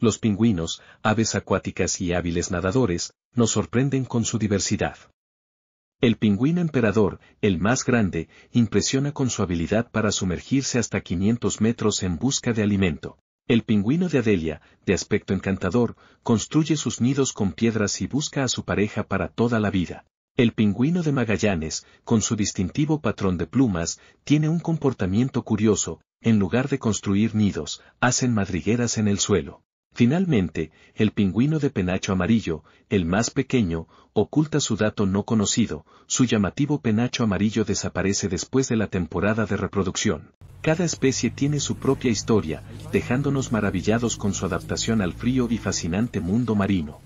los pingüinos, aves acuáticas y hábiles nadadores, nos sorprenden con su diversidad. El pingüino emperador, el más grande, impresiona con su habilidad para sumergirse hasta 500 metros en busca de alimento. El pingüino de Adelia, de aspecto encantador, construye sus nidos con piedras y busca a su pareja para toda la vida. El pingüino de Magallanes, con su distintivo patrón de plumas, tiene un comportamiento curioso, en lugar de construir nidos, hacen madrigueras en el suelo. Finalmente, el pingüino de penacho amarillo, el más pequeño, oculta su dato no conocido, su llamativo penacho amarillo desaparece después de la temporada de reproducción. Cada especie tiene su propia historia, dejándonos maravillados con su adaptación al frío y fascinante mundo marino.